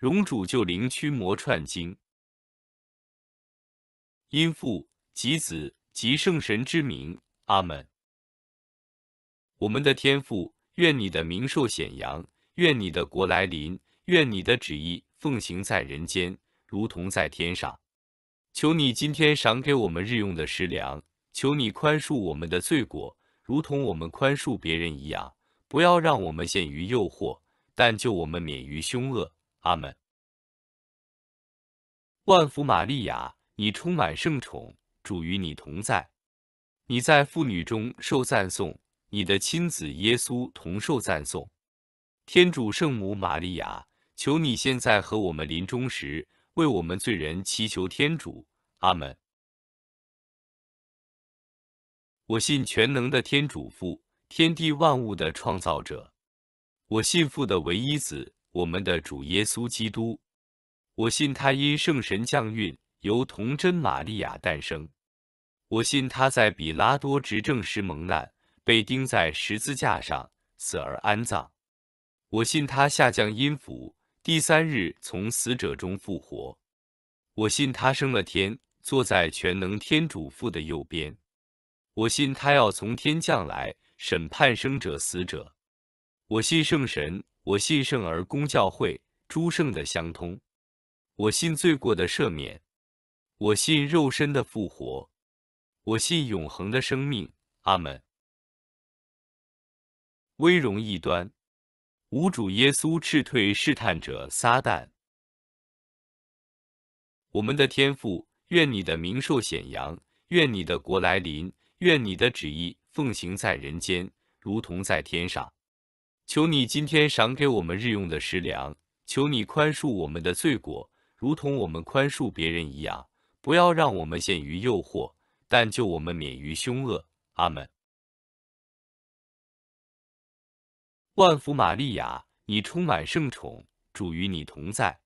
荣主救灵驱魔串经，因父及子及圣神之名，阿门。我们的天父，愿你的名受显扬，愿你的国来临，愿你的旨意奉行在人间，如同在天上。求你今天赏给我们日用的食粮，求你宽恕我们的罪过，如同我们宽恕别人一样。不要让我们陷于诱惑，但救我们免于凶恶。阿门。万福玛利亚，你充满圣宠，主与你同在，你在妇女中受赞颂，你的亲子耶稣同受赞颂。天主圣母玛利亚，求你现在和我们临终时，为我们罪人祈求天主。阿门。我信全能的天主父，天地万物的创造者，我信父的唯一子。我们的主耶稣基督，我信他因圣神降孕，由童真玛利亚诞生；我信他在比拉多执政时蒙难，被钉在十字架上，死而安葬；我信他下降阴府，第三日从死者中复活；我信他升了天，坐在全能天主父的右边；我信他要从天降来，审判生者死者。我信圣神，我信圣而公教会，诸圣的相通，我信罪过的赦免，我信肉身的复活，我信永恒的生命。阿门。微荣异端，无主耶稣斥退试探者撒旦。我们的天父，愿你的名受显扬，愿你的国来临，愿你的旨意奉行在人间，如同在天上。求你今天赏给我们日用的食粮，求你宽恕我们的罪过，如同我们宽恕别人一样，不要让我们陷于诱惑，但救我们免于凶恶。阿门。万福玛利亚，你充满圣宠，主与你同在，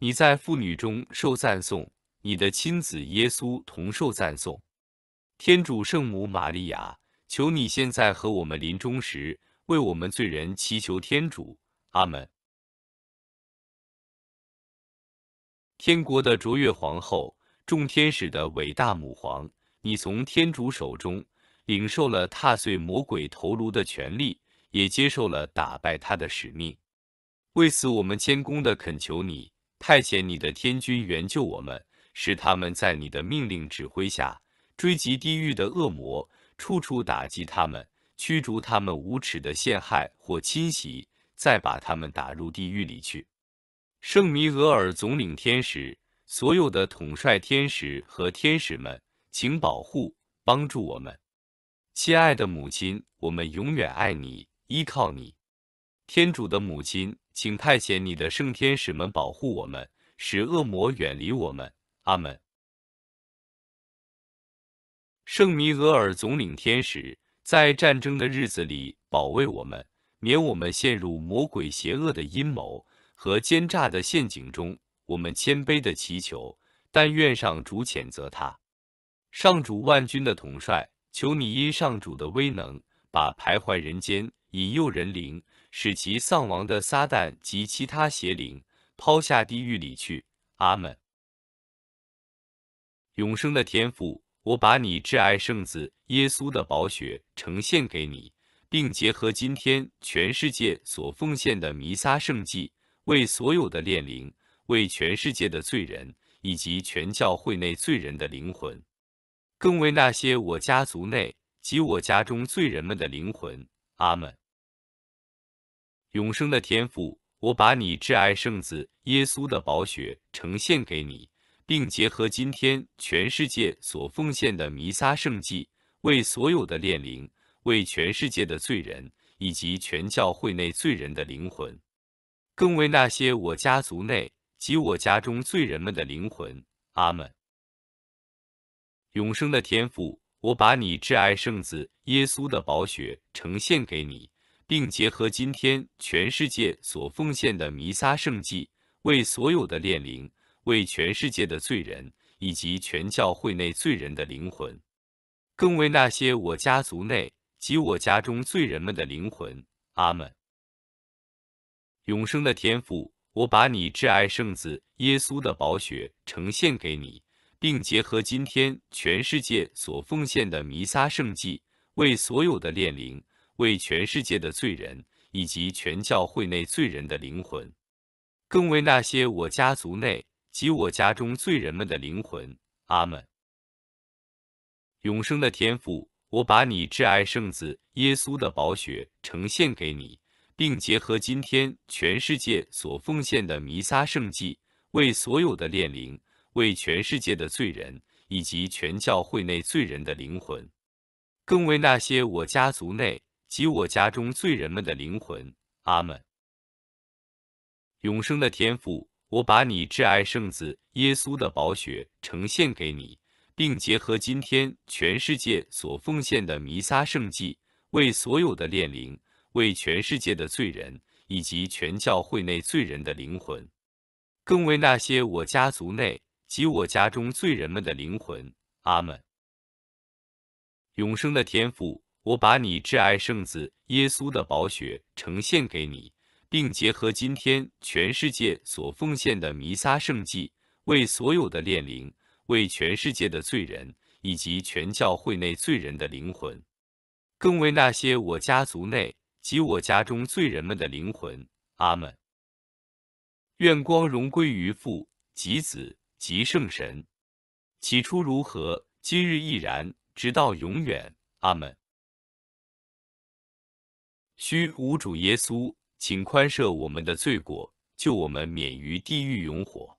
你在妇女中受赞颂，你的亲子耶稣同受赞颂。天主圣母玛利亚，求你现在和我们临终时。为我们罪人祈求天主，阿门。天国的卓越皇后，众天使的伟大母皇，你从天主手中领受了踏碎魔鬼头颅的权利，也接受了打败他的使命。为此，我们谦恭地恳求你派遣你的天军援救我们，使他们在你的命令指挥下追击地狱的恶魔，处处打击他们。驱逐他们无耻的陷害或侵袭，再把他们打入地狱里去。圣弥额尔总领天使，所有的统帅天使和天使们，请保护、帮助我们，亲爱的母亲，我们永远爱你，依靠你。天主的母亲，请派遣你的圣天使们保护我们，使恶魔远离我们。阿门。圣弥额尔总领天使。在战争的日子里，保卫我们，免我们陷入魔鬼邪恶的阴谋和奸诈的陷阱中。我们谦卑的祈求，但愿上主谴责他，上主万军的统帅，求你因上主的威能把徘徊人间、引诱人灵、使其丧亡的撒旦及其他邪灵抛下地狱里去。阿门。永生的天赋。我把你挚爱圣子耶稣的宝血呈现给你，并结合今天全世界所奉献的弥撒圣祭，为所有的炼灵，为全世界的罪人，以及全教会内罪人的灵魂，更为那些我家族内及我家中罪人们的灵魂。阿门。永生的天父，我把你挚爱圣子耶稣的宝血呈现给你。并结合今天全世界所奉献的弥撒圣祭，为所有的炼灵，为全世界的罪人，以及全教会内罪人的灵魂，更为那些我家族内及我家中罪人们的灵魂。阿门。永生的天父，我把你挚爱圣子耶稣的宝血呈现给你，并结合今天全世界所奉献的弥撒圣祭，为所有的炼灵。为全世界的罪人以及全教会内罪人的灵魂，更为那些我家族内及我家中罪人们的灵魂。阿门。永生的天父，我把你挚爱圣子耶稣的宝血呈现给你，并结合今天全世界所奉献的弥撒圣祭，为所有的炼灵，为全世界的罪人以及全教会内罪人的灵魂，更为那些我家族内。及我家中罪人们的灵魂，阿门。永生的天赋，我把你挚爱圣子耶稣的宝血呈现给你，并结合今天全世界所奉献的弥撒圣祭，为所有的炼灵，为全世界的罪人，以及全教会内罪人的灵魂，更为那些我家族内及我家中罪人们的灵魂，阿门。永生的天赋。我把你挚爱圣子耶稣的宝血呈现给你，并结合今天全世界所奉献的弥撒圣祭，为所有的炼灵，为全世界的罪人，以及全教会内罪人的灵魂，更为那些我家族内及我家中罪人们的灵魂。阿门。永生的天父，我把你挚爱圣子耶稣的宝血呈现给你。并结合今天全世界所奉献的弥撒圣祭，为所有的炼灵，为全世界的罪人，以及全教会内罪人的灵魂，更为那些我家族内及我家中罪人们的灵魂。阿门。愿光荣归于父及子及圣神。起初如何，今日亦然，直到永远。阿门。需无主耶稣。请宽赦我们的罪过，救我们免于地狱永火。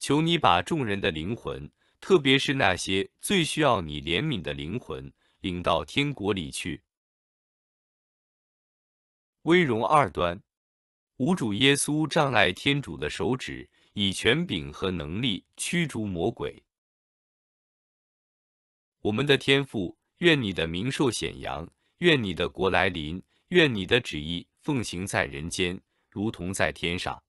求你把众人的灵魂，特别是那些最需要你怜悯的灵魂，领到天国里去。威容二端，无主耶稣，障碍天主的手指，以权柄和能力驱逐魔鬼。我们的天父，愿你的名受显扬，愿你的国来临，愿你的旨意。奉行在人间，如同在天上。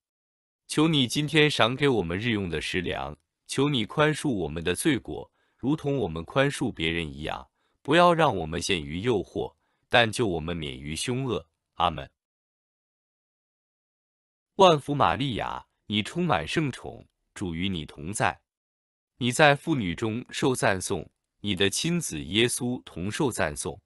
求你今天赏给我们日用的食粮，求你宽恕我们的罪过，如同我们宽恕别人一样。不要让我们陷于诱惑，但救我们免于凶恶。阿门。万福，玛利亚，你充满圣宠，主与你同在。你在妇女中受赞颂，你的亲子耶稣同受赞颂。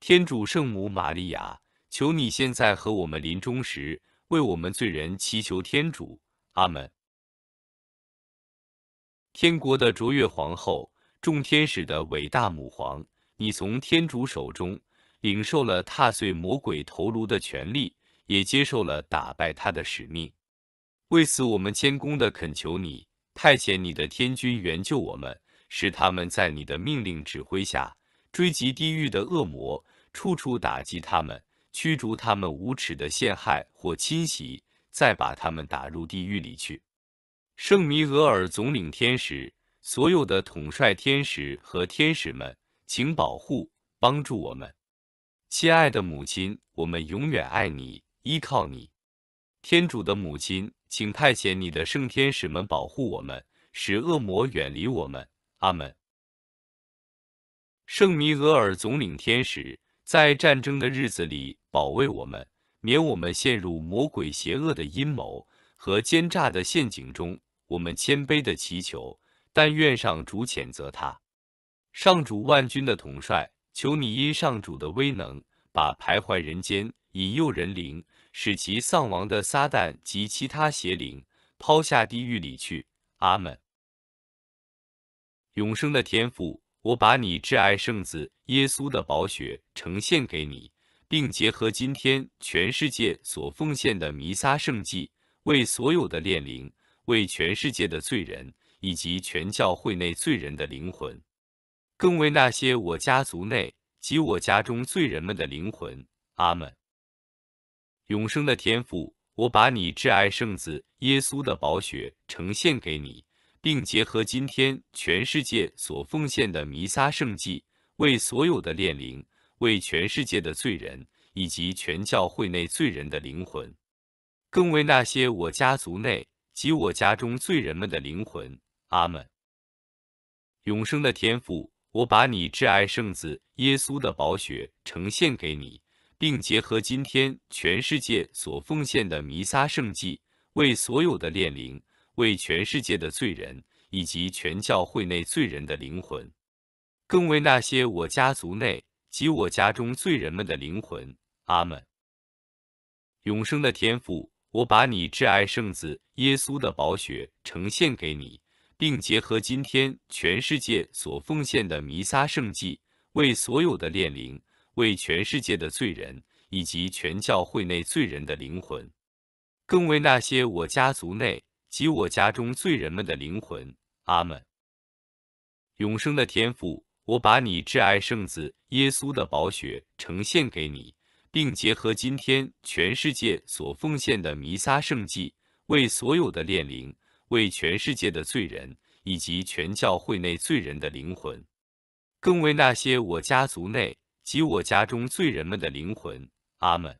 天主圣母玛利亚。求你现在和我们临终时，为我们罪人祈求天主。阿门。天国的卓越皇后，众天使的伟大母皇，你从天主手中领受了踏碎魔鬼头颅的权利，也接受了打败他的使命。为此，我们谦恭地恳求你派遣你的天君援救我们，使他们在你的命令指挥下追击地狱的恶魔，处处打击他们。驱逐他们无耻的陷害或侵袭，再把他们打入地狱里去。圣弥额尔总领天使，所有的统帅天使和天使们，请保护、帮助我们，亲爱的母亲，我们永远爱你，依靠你。天主的母亲，请派遣你的圣天使们保护我们，使恶魔远离我们。阿门。圣弥额尔总领天使。在战争的日子里，保卫我们，免我们陷入魔鬼邪恶的阴谋和奸诈的陷阱中。我们谦卑的祈求，但愿上主谴责他，上主万军的统帅。求你因上主的威能把徘徊人间、引诱人灵、使其丧亡的撒旦及其他邪灵抛下地狱里去。阿门。永生的天赋。我把你挚爱圣子耶稣的宝血呈现给你，并结合今天全世界所奉献的弥撒圣祭，为所有的炼灵，为全世界的罪人，以及全教会内罪人的灵魂，更为那些我家族内及我家中罪人们的灵魂。阿门。永生的天父，我把你挚爱圣子耶稣的宝血呈现给你。并结合今天全世界所奉献的弥撒圣祭，为所有的炼灵，为全世界的罪人，以及全教会内罪人的灵魂，更为那些我家族内及我家中罪人们的灵魂。阿门。永生的天父，我把你挚爱圣子耶稣的宝血呈现给你，并结合今天全世界所奉献的弥撒圣祭，为所有的炼灵。为全世界的罪人以及全教会内罪人的灵魂，更为那些我家族内及我家中罪人们的灵魂。阿门。永生的天父，我把你挚爱圣子耶稣的宝血呈现给你，并结合今天全世界所奉献的弥撒圣祭，为所有的炼灵，为全世界的罪人以及全教会内罪人的灵魂，更为那些我家族内。及我家中罪人们的灵魂，阿门。永生的天赋，我把你挚爱圣子耶稣的宝血呈现给你，并结合今天全世界所奉献的弥撒圣祭，为所有的炼灵，为全世界的罪人，以及全教会内罪人的灵魂，更为那些我家族内及我家中罪人们的灵魂，阿门。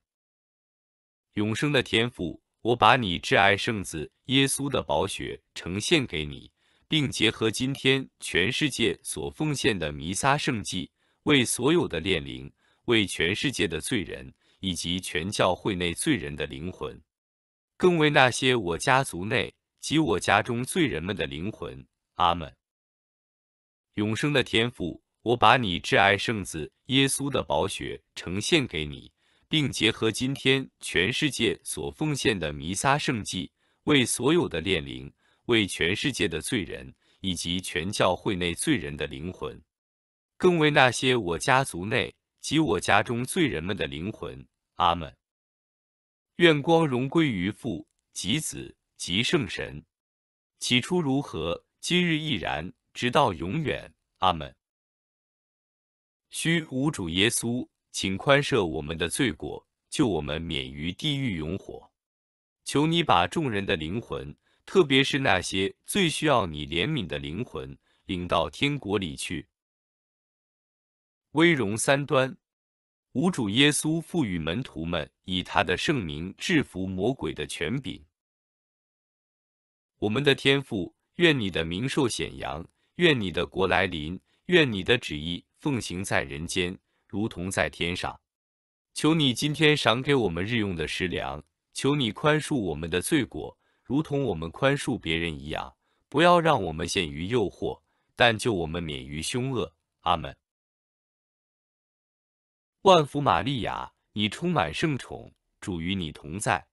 永生的天赋。我把你挚爱圣子耶稣的宝血呈现给你，并结合今天全世界所奉献的弥撒圣祭，为所有的炼灵，为全世界的罪人，以及全教会内罪人的灵魂，更为那些我家族内及我家中罪人们的灵魂。阿门。永生的天赋，我把你挚爱圣子耶稣的宝血呈现给你。并结合今天全世界所奉献的弥撒圣祭，为所有的炼灵，为全世界的罪人，以及全教会内罪人的灵魂，更为那些我家族内及我家中罪人们的灵魂。阿门。愿光荣归于父及子及圣神。起初如何，今日亦然，直到永远。阿门。需无主耶稣。请宽赦我们的罪过，救我们免于地狱永火。求你把众人的灵魂，特别是那些最需要你怜悯的灵魂，领到天国里去。威容三端，无主耶稣赋予门徒们以他的圣名制服魔鬼的权柄。我们的天父，愿你的名受显扬，愿你的国来临，愿你的旨意奉行在人间。如同在天上，求你今天赏给我们日用的食粮，求你宽恕我们的罪过，如同我们宽恕别人一样，不要让我们陷于诱惑，但救我们免于凶恶。阿门。万福玛利亚，你充满圣宠，主与你同在，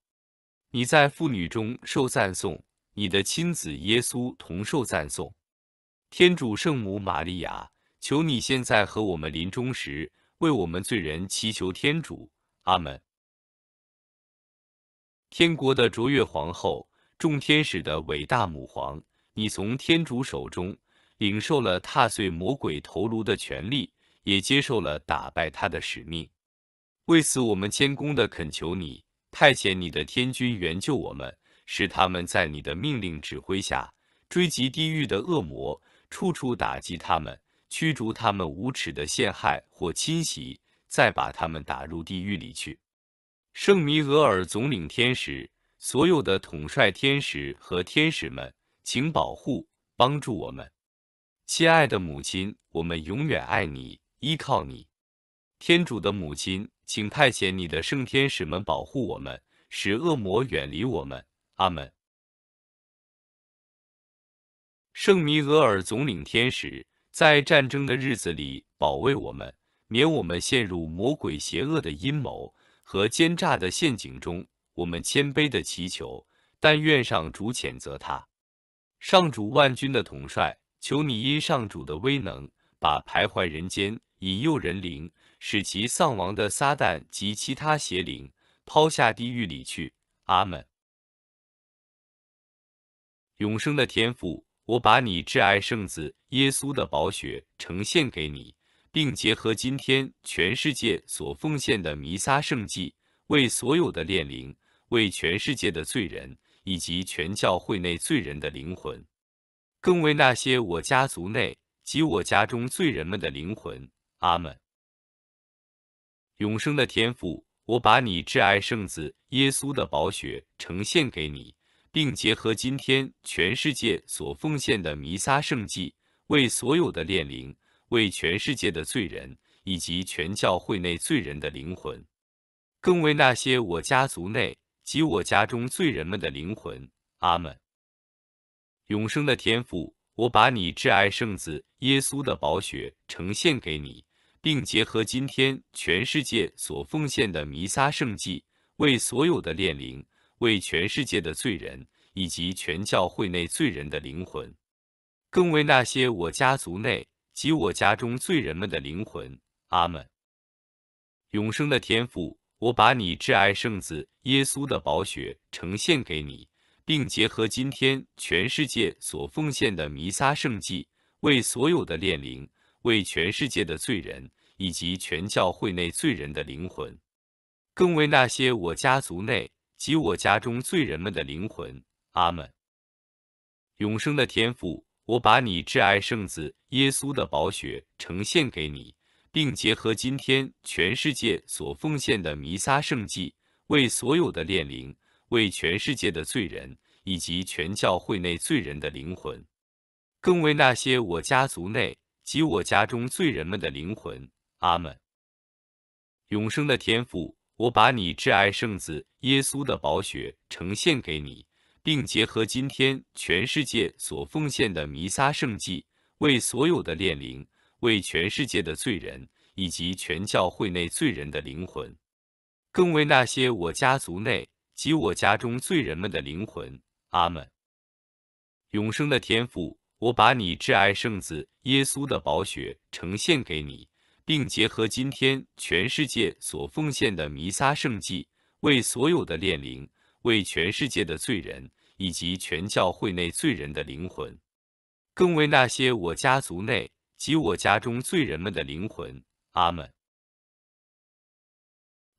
你在妇女中受赞颂，你的亲子耶稣同受赞颂。天主圣母玛利亚，求你现在和我们临终时。为我们罪人祈求天主，阿门。天国的卓越皇后，众天使的伟大母皇，你从天主手中领受了踏碎魔鬼头颅的权利，也接受了打败他的使命。为此，我们谦恭地恳求你派遣你的天君援救我们，使他们在你的命令指挥下追击地狱的恶魔，处处打击他们。驱逐他们无耻的陷害或侵袭，再把他们打入地狱里去。圣弥额尔总领天使，所有的统帅天使和天使们，请保护、帮助我们，亲爱的母亲，我们永远爱你，依靠你。天主的母亲，请派遣你的圣天使们保护我们，使恶魔远离我们。阿门。圣弥额尔总领天使。在战争的日子里，保卫我们，免我们陷入魔鬼邪恶的阴谋和奸诈的陷阱中。我们谦卑的祈求，但愿上主谴责他，上主万军的统帅。求你因上主的威能把徘徊人间、引诱人灵、使其丧亡的撒旦及其他邪灵抛下地狱里去。阿门。永生的天赋。我把你挚爱圣子耶稣的宝血呈现给你，并结合今天全世界所奉献的弥撒圣祭，为所有的炼灵，为全世界的罪人，以及全教会内罪人的灵魂，更为那些我家族内及我家中罪人们的灵魂。阿门。永生的天赋，我把你挚爱圣子耶稣的宝血呈现给你。并结合今天全世界所奉献的弥撒圣祭，为所有的炼灵，为全世界的罪人，以及全教会内罪人的灵魂，更为那些我家族内及我家中罪人们的灵魂。阿门。永生的天父，我把你挚爱圣子耶稣的宝血呈现给你，并结合今天全世界所奉献的弥撒圣祭，为所有的炼灵。为全世界的罪人以及全教会内罪人的灵魂，更为那些我家族内及我家中罪人们的灵魂。阿门。永生的天父，我把你挚爱圣子耶稣的宝血呈现给你，并结合今天全世界所奉献的弥撒圣祭，为所有的炼灵，为全世界的罪人以及全教会内罪人的灵魂，更为那些我家族内。及我家中罪人们的灵魂，阿门。永生的天赋，我把你挚爱圣子耶稣的宝血呈现给你，并结合今天全世界所奉献的弥撒圣祭，为所有的炼灵，为全世界的罪人，以及全教会内罪人的灵魂，更为那些我家族内及我家中罪人们的灵魂，阿门。永生的天赋。我把你挚爱圣子耶稣的宝血呈现给你，并结合今天全世界所奉献的弥撒圣祭，为所有的炼灵，为全世界的罪人，以及全教会内罪人的灵魂，更为那些我家族内及我家中罪人们的灵魂。阿门。永生的天父，我把你挚爱圣子耶稣的宝血呈现给你。并结合今天全世界所奉献的弥撒圣祭，为所有的炼灵，为全世界的罪人，以及全教会内罪人的灵魂，更为那些我家族内及我家中罪人们的灵魂。阿门。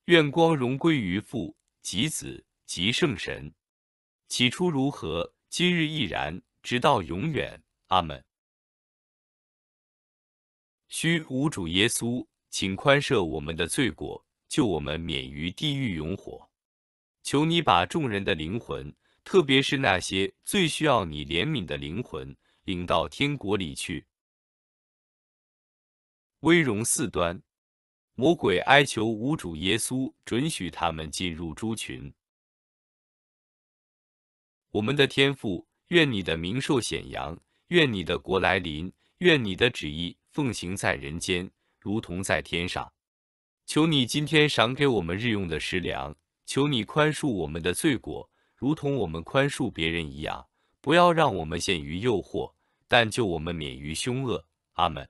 愿光荣归于父及子及圣神。起初如何，今日亦然，直到永远。阿门。需无主耶稣，请宽赦我们的罪过，救我们免于地狱永火。求你把众人的灵魂，特别是那些最需要你怜悯的灵魂，领到天国里去。威容四端，魔鬼哀求无主耶稣准许他们进入猪群。我们的天父，愿你的名受显扬，愿你的国来临，愿你的旨意。奉行在人间，如同在天上。求你今天赏给我们日用的食粮，求你宽恕我们的罪过，如同我们宽恕别人一样。不要让我们陷于诱惑，但救我们免于凶恶。阿门。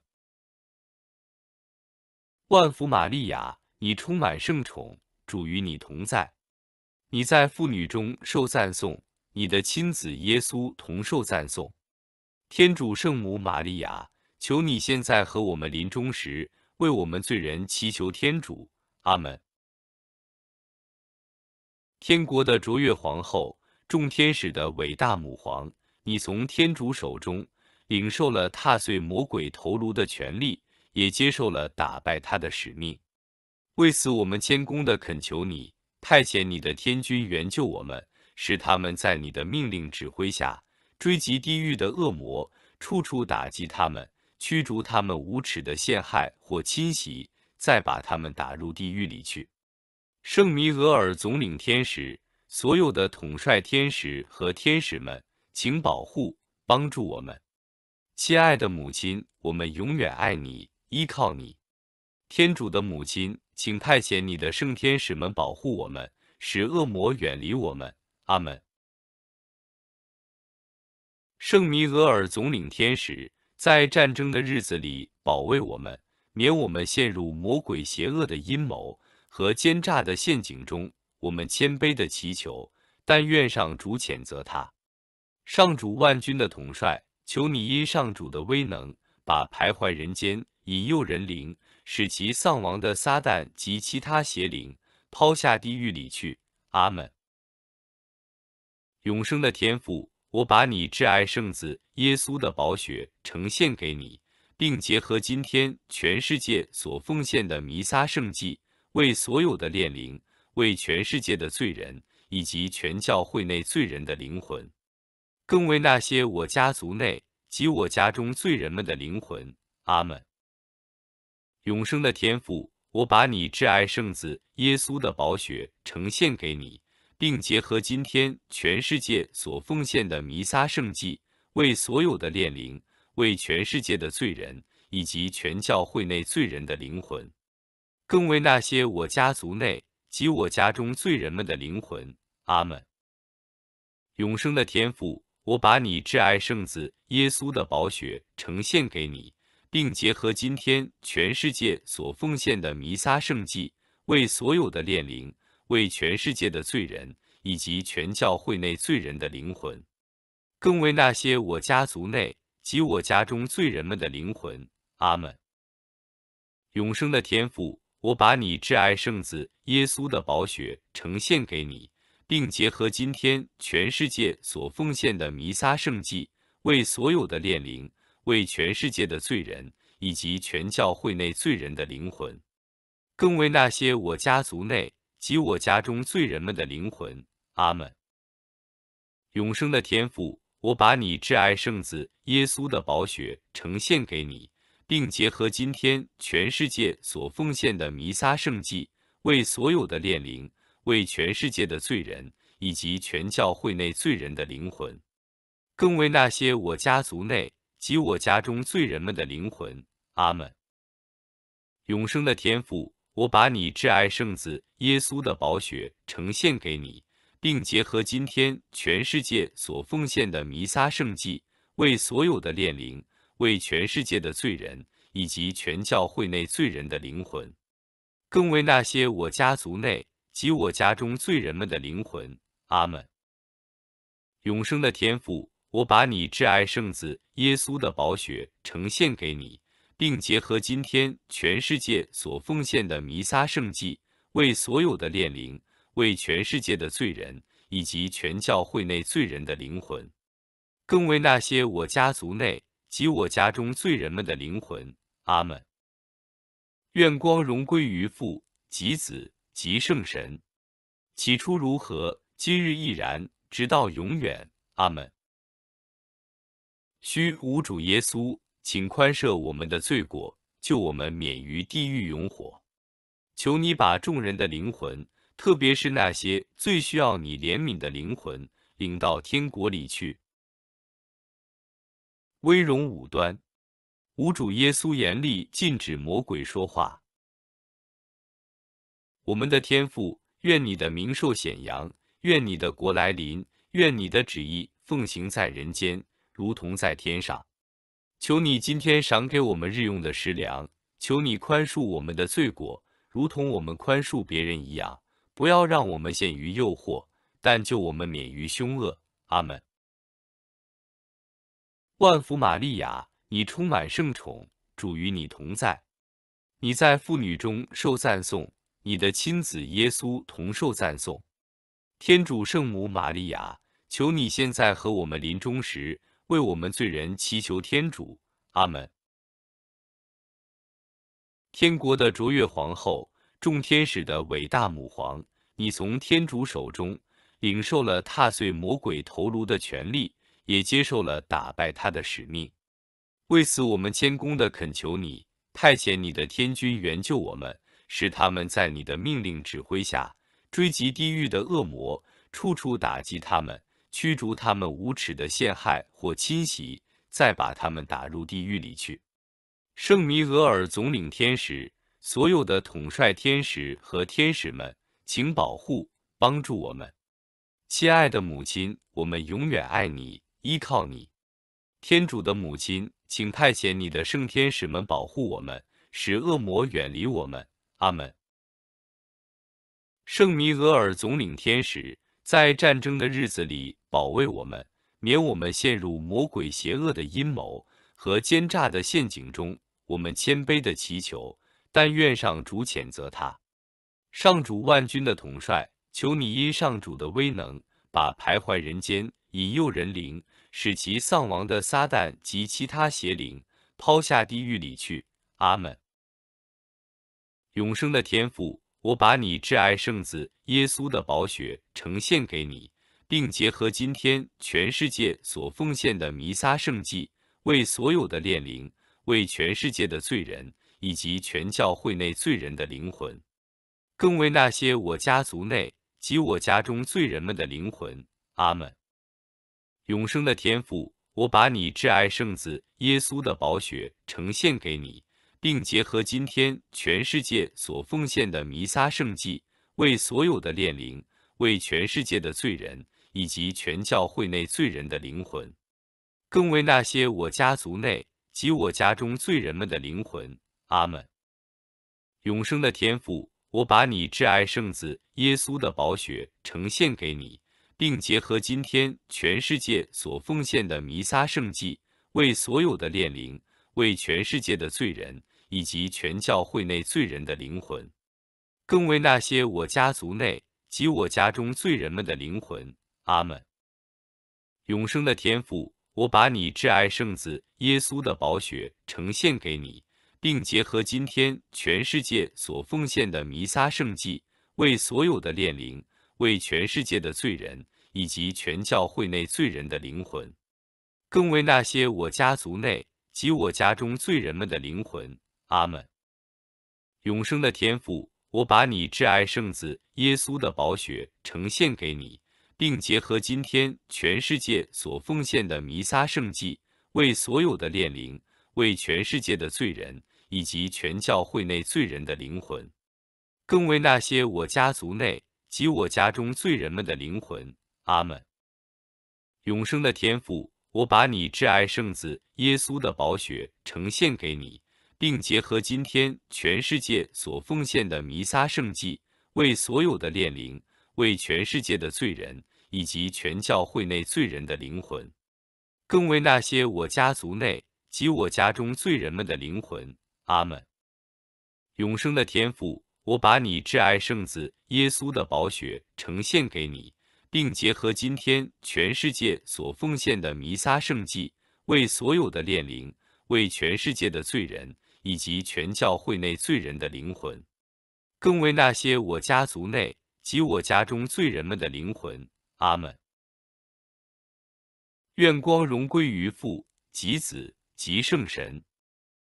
万福，玛利亚，你充满圣宠，主与你同在。你在妇女中受赞颂，你的亲子耶稣同受赞颂。天主圣母玛利亚。求你现在和我们临终时，为我们罪人祈求天主，阿门。天国的卓越皇后，众天使的伟大母皇，你从天主手中领受了踏碎魔鬼头颅的权利，也接受了打败他的使命。为此，我们谦恭地恳求你派遣你的天君援救我们，使他们在你的命令指挥下追击地狱的恶魔，处处打击他们。驱逐他们无耻的陷害或侵袭，再把他们打入地狱里去。圣弥额尔总领天使，所有的统帅天使和天使们，请保护、帮助我们，亲爱的母亲，我们永远爱你，依靠你。天主的母亲，请派遣你的圣天使们保护我们，使恶魔远离我们。阿门。圣弥额尔总领天使。在战争的日子里，保卫我们，免我们陷入魔鬼邪恶的阴谋和奸诈的陷阱中。我们谦卑的祈求，但愿上主谴责他，上主万军的统帅，求你因上主的威能把徘徊人间、引诱人灵、使其丧亡的撒旦及其他邪灵抛下地狱里去。阿门。永生的天赋。我把你挚爱圣子耶稣的宝血呈现给你，并结合今天全世界所奉献的弥撒圣祭，为所有的炼灵，为全世界的罪人，以及全教会内罪人的灵魂，更为那些我家族内及我家中罪人们的灵魂。阿门。永生的天赋，我把你挚爱圣子耶稣的宝血呈现给你。并结合今天全世界所奉献的弥撒圣祭，为所有的炼灵，为全世界的罪人，以及全教会内罪人的灵魂，更为那些我家族内及我家中罪人们的灵魂。阿门。永生的天父，我把你挚爱圣子耶稣的宝血呈现给你，并结合今天全世界所奉献的弥撒圣祭，为所有的炼灵。为全世界的罪人以及全教会内罪人的灵魂，更为那些我家族内及我家中罪人们的灵魂。阿门。永生的天父，我把你挚爱圣子耶稣的宝血呈现给你，并结合今天全世界所奉献的弥撒圣祭，为所有的炼灵，为全世界的罪人以及全教会内罪人的灵魂，更为那些我家族内。及我家中罪人们的灵魂，阿门。永生的天父，我把你挚爱圣子耶稣的宝血呈现给你，并结合今天全世界所奉献的弥撒圣祭，为所有的炼灵，为全世界的罪人，以及全教会内罪人的灵魂，更为那些我家族内及我家中罪人们的灵魂，阿门。永生的天父。我把你挚爱圣子耶稣的宝血呈现给你，并结合今天全世界所奉献的弥撒圣祭，为所有的炼灵，为全世界的罪人，以及全教会内罪人的灵魂，更为那些我家族内及我家中罪人们的灵魂。阿门。永生的天父，我把你挚爱圣子耶稣的宝血呈现给你。并结合今天全世界所奉献的弥撒圣祭，为所有的炼灵，为全世界的罪人，以及全教会内罪人的灵魂，更为那些我家族内及我家中罪人们的灵魂。阿门。愿光荣归于父及子及圣神。起初如何，今日亦然，直到永远。阿门。需无主耶稣。请宽赦我们的罪过，救我们免于地狱永火。求你把众人的灵魂，特别是那些最需要你怜悯的灵魂，领到天国里去。威容五端，吾主耶稣严厉禁止魔鬼说话。我们的天父，愿你的名受显扬，愿你的国来临，愿你的旨意奉行在人间，如同在天上。求你今天赏给我们日用的食粮，求你宽恕我们的罪过，如同我们宽恕别人一样，不要让我们陷于诱惑，但救我们免于凶恶。阿门。万福玛利亚，你充满圣宠，主与你同在，你在妇女中受赞颂，你的亲子耶稣同受赞颂。天主圣母玛利亚，求你现在和我们临终时。为我们罪人祈求天主，阿门。天国的卓越皇后，众天使的伟大母皇，你从天主手中领受了踏碎魔鬼头颅的权利，也接受了打败他的使命。为此，我们谦恭地恳求你派遣你的天君援救我们，使他们在你的命令指挥下追击地狱的恶魔，处处打击他们。驱逐他们无耻的陷害或侵袭，再把他们打入地狱里去。圣弥额尔总领天使，所有的统帅天使和天使们，请保护、帮助我们，亲爱的母亲，我们永远爱你，依靠你。天主的母亲，请派遣你的圣天使们保护我们，使恶魔远离我们。阿门。圣弥额尔总领天使，在战争的日子里。保卫我们，免我们陷入魔鬼邪恶的阴谋和奸诈的陷阱中。我们谦卑的祈求，但愿上主谴责他，上主万军的统帅。求你因上主的威能把徘徊人间、引诱人灵、使其丧亡的撒旦及其他邪灵抛下地狱里去。阿门。永生的天父，我把你挚爱圣子耶稣的宝血呈现给你。并结合今天全世界所奉献的弥撒圣祭，为所有的炼灵，为全世界的罪人，以及全教会内罪人的灵魂，更为那些我家族内及我家中罪人们的灵魂。阿门。永生的天父，我把你挚爱圣子耶稣的宝血呈现给你，并结合今天全世界所奉献的弥撒圣祭，为所有的炼灵，为全世界的罪人。以及全教会内罪人的灵魂，更为那些我家族内及我家中罪人们的灵魂。阿门。永生的天父，我把你挚爱圣子耶稣的宝血呈现给你，并结合今天全世界所奉献的弥撒圣祭，为所有的炼灵，为全世界的罪人，以及全教会内罪人的灵魂，更为那些我家族内及我家中罪人们的灵魂。阿门。永生的天赋，我把你挚爱圣子耶稣的宝血呈现给你，并结合今天全世界所奉献的弥撒圣祭，为所有的炼灵，为全世界的罪人，以及全教会内罪人的灵魂，更为那些我家族内及我家中罪人们的灵魂。阿门。永生的天赋，我把你挚爱圣子耶稣的宝血呈现给你。并结合今天全世界所奉献的弥撒圣祭，为所有的炼灵，为全世界的罪人，以及全教会内罪人的灵魂，更为那些我家族内及我家中罪人们的灵魂。阿门。永生的天父，我把你挚爱圣子耶稣的宝血呈现给你，并结合今天全世界所奉献的弥撒圣祭，为所有的炼灵。为全世界的罪人以及全教会内罪人的灵魂，更为那些我家族内及我家中罪人们的灵魂。阿门。永生的天父，我把你挚爱圣子耶稣的宝血呈现给你，并结合今天全世界所奉献的弥撒圣祭，为所有的炼灵，为全世界的罪人以及全教会内罪人的灵魂，更为那些我家族内。及我家中罪人们的灵魂，阿门。愿光荣归于父、及子、及圣神。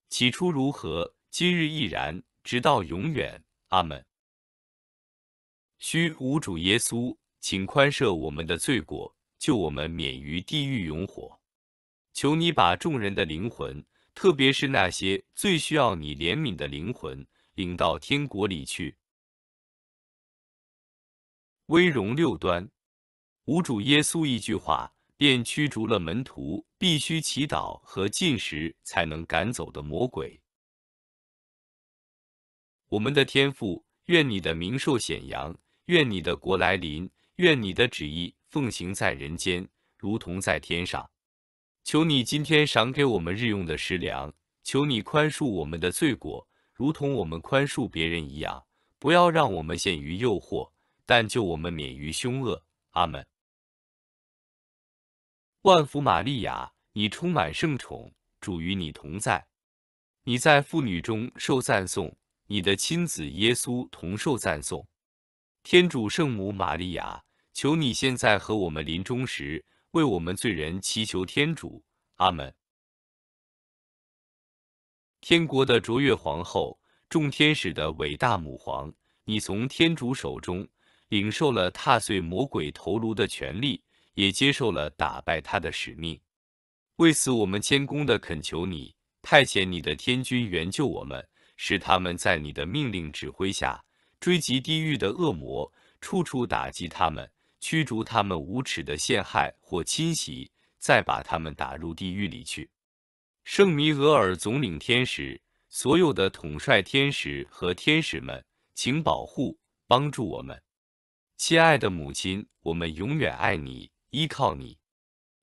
起初如何，今日亦然，直到永远，阿门。需无主耶稣，请宽赦我们的罪过，救我们免于地狱永火。求你把众人的灵魂，特别是那些最需要你怜悯的灵魂，领到天国里去。威容六端，无主耶稣一句话，便驱逐了门徒必须祈祷和进食才能赶走的魔鬼。我们的天父，愿你的名受显扬，愿你的国来临，愿你的旨意奉行在人间，如同在天上。求你今天赏给我们日用的食粮。求你宽恕我们的罪过，如同我们宽恕别人一样。不要让我们陷于诱惑。但救我们免于凶恶，阿门。万福玛利亚，你充满圣宠，主与你同在，你在妇女中受赞颂，你的亲子耶稣同受赞颂。天主圣母玛利亚，求你现在和我们临终时，为我们罪人祈求天主，阿门。天国的卓越皇后，众天使的伟大母皇，你从天主手中。领受了踏碎魔鬼头颅的权利，也接受了打败他的使命。为此，我们谦恭地恳求你派遣你的天军援救我们，使他们在你的命令指挥下追击地狱的恶魔，处处打击他们，驱逐他们无耻的陷害或侵袭，再把他们打入地狱里去。圣弥额尔总领天使，所有的统帅天使和天使们，请保护、帮助我们。亲爱的母亲，我们永远爱你，依靠你。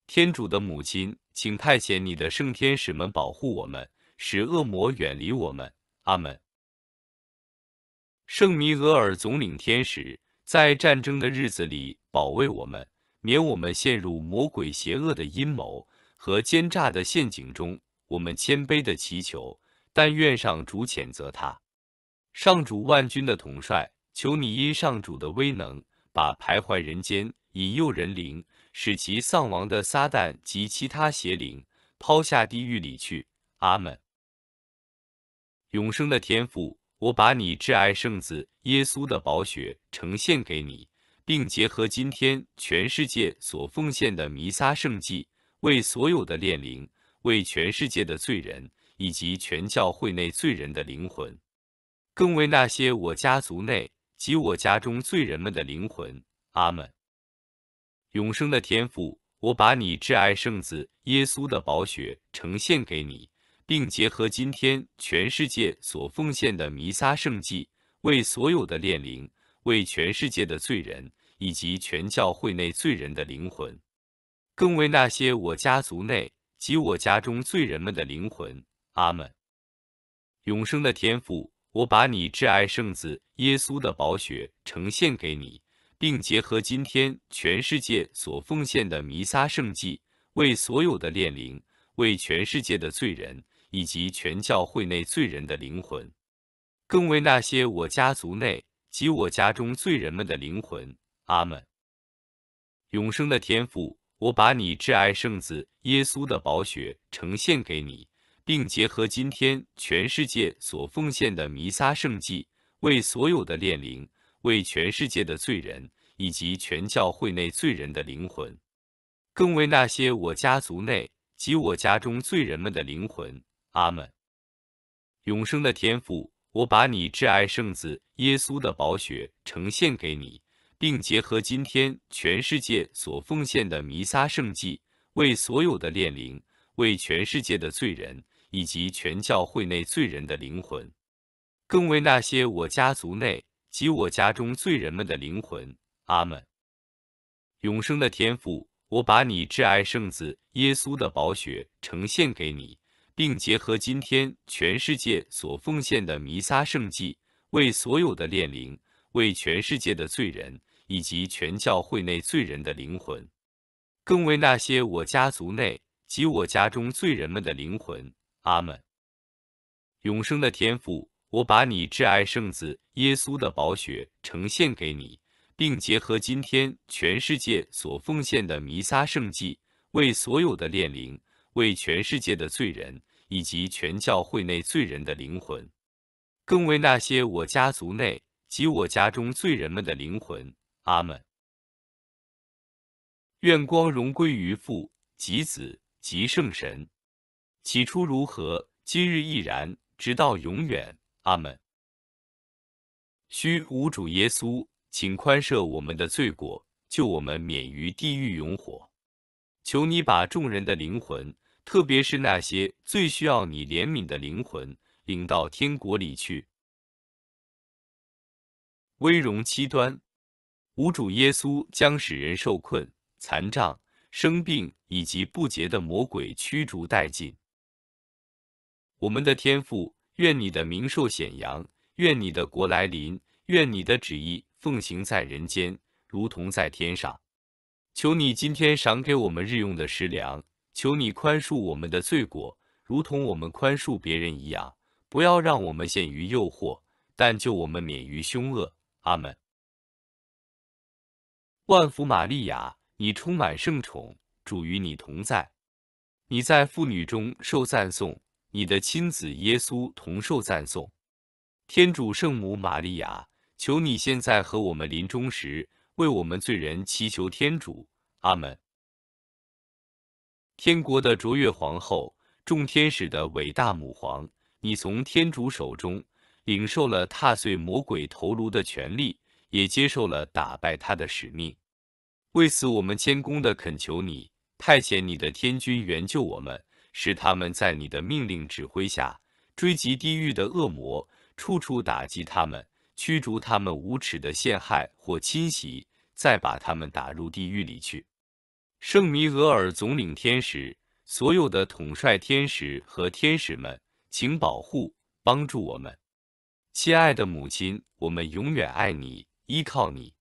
天主的母亲，请派遣你的圣天使们保护我们，使恶魔远离我们。阿门。圣弥额尔总领天使在战争的日子里保卫我们，免我们陷入魔鬼邪恶的阴谋和奸诈的陷阱中。我们谦卑的祈求，但愿上主谴责他。上主万军的统帅，求你因上主的威能。把徘徊人间、引诱人灵、使其丧亡的撒旦及其他邪灵抛下地狱里去。阿门。永生的天父，我把你挚爱圣子耶稣的宝血呈现给你，并结合今天全世界所奉献的弥撒圣祭，为所有的炼灵，为全世界的罪人，以及全教会内罪人的灵魂，更为那些我家族内。及我家中罪人们的灵魂，阿门。永生的天赋，我把你挚爱圣子耶稣的宝血呈现给你，并结合今天全世界所奉献的弥撒圣祭，为所有的炼灵，为全世界的罪人，以及全教会内罪人的灵魂，更为那些我家族内及我家中罪人们的灵魂，阿门。永生的天赋。我把你挚爱圣子耶稣的宝血呈现给你，并结合今天全世界所奉献的弥撒圣祭，为所有的炼灵，为全世界的罪人，以及全教会内罪人的灵魂，更为那些我家族内及我家中罪人们的灵魂。阿门。永生的天父，我把你挚爱圣子耶稣的宝血呈现给你。并结合今天全世界所奉献的弥撒圣祭，为所有的炼灵，为全世界的罪人，以及全教会内罪人的灵魂，更为那些我家族内及我家中罪人们的灵魂。阿门。永生的天父，我把你挚爱圣子耶稣的宝血呈现给你，并结合今天全世界所奉献的弥撒圣祭，为所有的炼灵，为全世界的罪人。以及全教会内罪人的灵魂，更为那些我家族内及我家中罪人们的灵魂。阿门。永生的天父，我把你挚爱圣子耶稣的宝血呈现给你，并结合今天全世界所奉献的弥撒圣祭，为所有的炼灵，为全世界的罪人，以及全教会内罪人的灵魂，更为那些我家族内及我家中罪人们的灵魂。阿门。永生的天父，我把你挚爱圣子耶稣的宝血呈现给你，并结合今天全世界所奉献的弥撒圣祭，为所有的炼灵，为全世界的罪人，以及全教会内罪人的灵魂，更为那些我家族内及我家中罪人们的灵魂。阿门。愿光荣归于父、及子、及圣神。起初如何，今日亦然，直到永远。阿门。需无主耶稣，请宽赦我们的罪过，救我们免于地狱永火。求你把众人的灵魂，特别是那些最需要你怜悯的灵魂，领到天国里去。威荣七端，无主耶稣将使人受困、残障、生病以及不洁的魔鬼驱逐殆尽。我们的天父，愿你的名受显扬，愿你的国来临，愿你的旨意奉行在人间，如同在天上。求你今天赏给我们日用的食粮，求你宽恕我们的罪过，如同我们宽恕别人一样。不要让我们陷于诱惑，但救我们免于凶恶。阿门。万福玛利亚，你充满圣宠，主与你同在，你在妇女中受赞颂。你的亲子耶稣同受赞颂，天主圣母玛利亚，求你现在和我们临终时为我们罪人祈求天主。阿门。天国的卓越皇后，众天使的伟大母皇，你从天主手中领受了踏碎魔鬼头颅的权利，也接受了打败他的使命。为此，我们谦恭地恳求你派遣你的天君援救我们。使他们在你的命令指挥下追击地狱的恶魔，处处打击他们，驱逐他们无耻的陷害或侵袭，再把他们打入地狱里去。圣弥额尔总领天使，所有的统帅天使和天使们，请保护、帮助我们，亲爱的母亲，我们永远爱你，依靠你。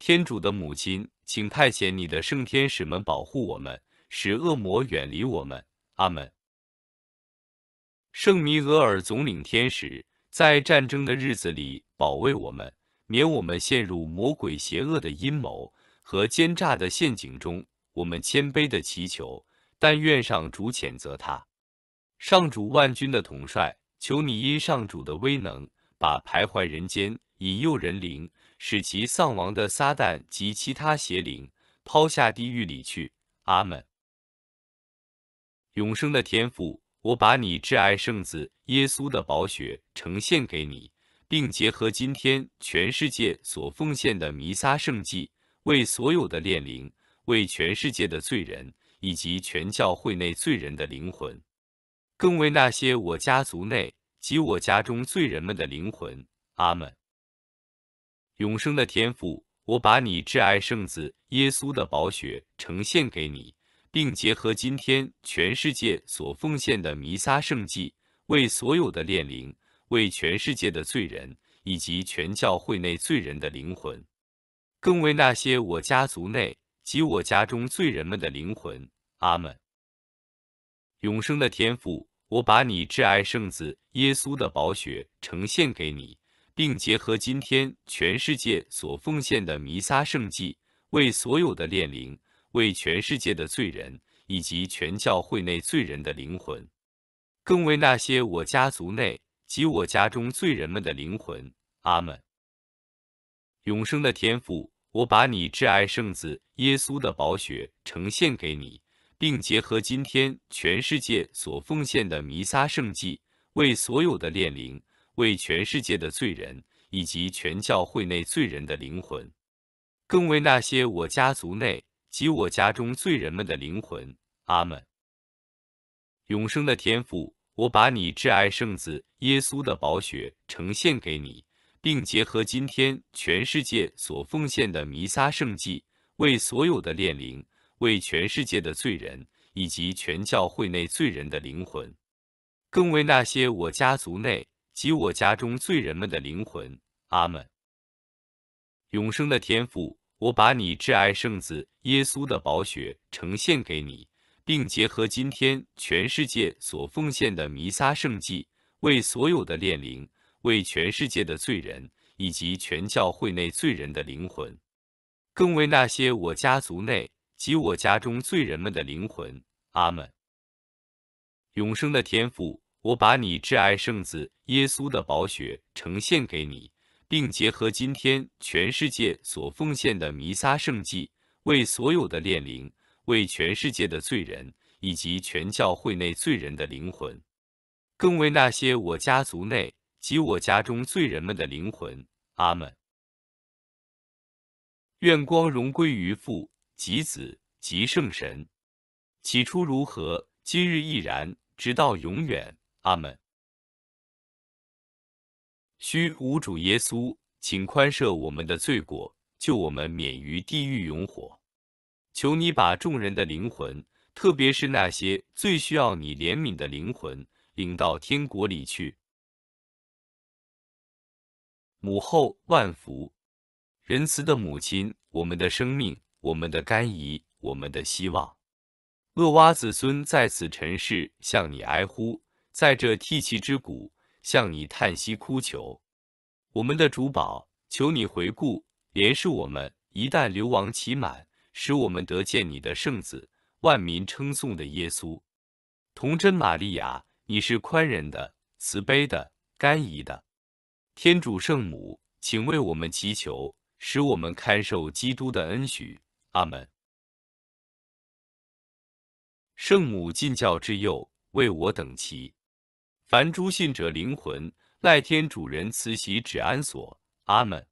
天主的母亲，请派遣你的圣天使们保护我们，使恶魔远离我们。阿门。圣弥额尔总领天使，在战争的日子里保卫我们，免我们陷入魔鬼邪恶的阴谋和奸诈的陷阱中。我们谦卑的祈求，但愿上主谴责他，上主万军的统帅，求你因上主的威能，把徘徊人间、引诱人灵、使其丧亡的撒旦及其他邪灵，抛下地狱里去。阿门。永生的天赋，我把你挚爱圣子耶稣的宝血呈现给你，并结合今天全世界所奉献的弥撒圣祭，为所有的炼灵，为全世界的罪人，以及全教会内罪人的灵魂，更为那些我家族内及我家中罪人们的灵魂。阿门。永生的天赋，我把你挚爱圣子耶稣的宝血呈现给你。并结合今天全世界所奉献的弥撒圣祭，为所有的炼灵，为全世界的罪人，以及全教会内罪人的灵魂，更为那些我家族内及我家中罪人们的灵魂。阿门。永生的天父，我把你挚爱圣子耶稣的宝血呈现给你，并结合今天全世界所奉献的弥撒圣祭，为所有的炼灵。为全世界的罪人以及全教会内罪人的灵魂，更为那些我家族内及我家中罪人们的灵魂。阿门。永生的天父，我把你挚爱圣子耶稣的宝血呈现给你，并结合今天全世界所奉献的弥撒圣祭，为所有的炼灵，为全世界的罪人以及全教会内罪人的灵魂，更为那些我家族内。及我家中罪人们的灵魂，阿门。永生的天赋，我把你挚爱圣子耶稣的宝血呈现给你，并结合今天全世界所奉献的弥撒圣祭，为所有的炼灵，为全世界的罪人，以及全教会内罪人的灵魂，更为那些我家族内及我家中罪人们的灵魂，阿门。永生的天赋。我把你挚爱圣子耶稣的宝血呈现给你，并结合今天全世界所奉献的弥撒圣祭，为所有的炼灵，为全世界的罪人，以及全教会内罪人的灵魂，更为那些我家族内及我家中罪人们的灵魂。阿门。永生的天父，我把你挚爱圣子耶稣的宝血呈现给你。并结合今天全世界所奉献的弥撒圣祭，为所有的炼灵，为全世界的罪人，以及全教会内罪人的灵魂，更为那些我家族内及我家中罪人们的灵魂。阿门。愿光荣归于父及子及圣神。起初如何，今日亦然，直到永远。阿门。需无主耶稣，请宽赦我们的罪过，救我们免于地狱永火。求你把众人的灵魂，特别是那些最需要你怜悯的灵魂，领到天国里去。母后万福，仁慈的母亲，我们的生命，我们的甘饴，我们的希望。厄娃子孙在此尘世向你哀呼，在这涕泣之谷。向你叹息哭求，我们的主宝，求你回顾怜视我们，一旦流亡期满，使我们得见你的圣子，万民称颂的耶稣。童真玛利亚，你是宽仁的、慈悲的、甘怡的天主圣母，请为我们祈求，使我们看受基督的恩许。阿门。圣母进教之佑，为我等祈。凡诸信者，灵魂赖天主人慈禧指安所。阿门。